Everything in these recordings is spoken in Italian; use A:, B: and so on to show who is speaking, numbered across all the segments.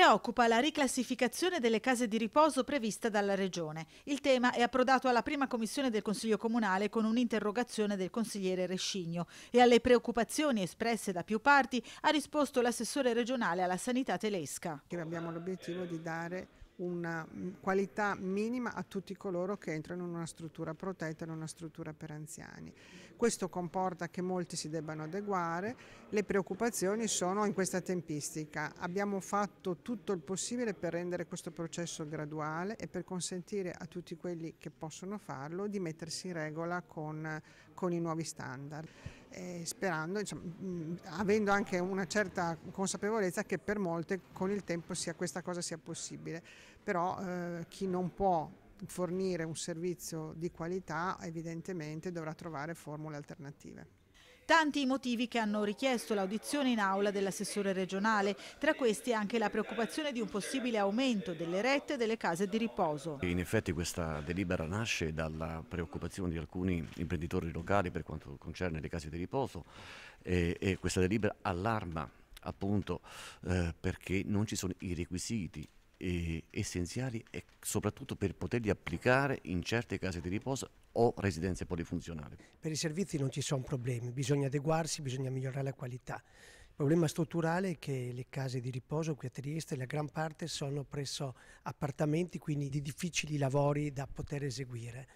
A: Preoccupa la riclassificazione delle case di riposo prevista dalla Regione. Il tema è approdato alla prima commissione del Consiglio Comunale con un'interrogazione del consigliere Rescigno e alle preoccupazioni espresse da più parti ha risposto l'assessore regionale alla sanità tedesca. Abbiamo l'obiettivo di dare una mm, qualità minima a tutti coloro che entrano in una struttura
B: protetta, in una struttura per anziani. Questo comporta che molti si debbano adeguare, le preoccupazioni sono in questa tempistica. Abbiamo fatto tutto il possibile per rendere questo processo graduale e per consentire a tutti quelli che possono farlo di mettersi in regola con, con i nuovi standard eh, sperando, insomma, mh, mm, avendo anche una certa consapevolezza che per molte con il tempo sia, questa cosa sia possibile, però eh, chi non può fornire un servizio di
A: qualità evidentemente dovrà trovare formule alternative. Tanti i motivi che hanno richiesto l'audizione in aula dell'assessore regionale, tra questi anche la preoccupazione di un possibile aumento delle rette delle case di riposo.
C: In effetti questa delibera nasce dalla preoccupazione di alcuni imprenditori locali per quanto concerne le case di riposo e, e questa delibera allarma appunto eh, perché non ci sono i requisiti eh, essenziali e soprattutto per poterli applicare in certe case di riposo o residenze polifunzionali.
D: Per i servizi non ci sono problemi, bisogna adeguarsi, bisogna migliorare la qualità. Il problema strutturale è che le case di riposo qui a Trieste, la gran parte sono presso appartamenti, quindi di difficili lavori da poter eseguire.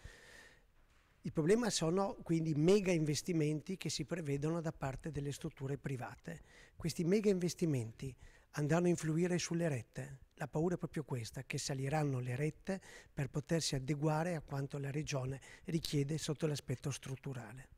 D: Il problema sono quindi mega investimenti che si prevedono da parte delle strutture private. Questi mega investimenti andranno a influire sulle rette, la paura è proprio questa, che saliranno le rette per potersi adeguare a quanto la Regione
A: richiede sotto l'aspetto strutturale.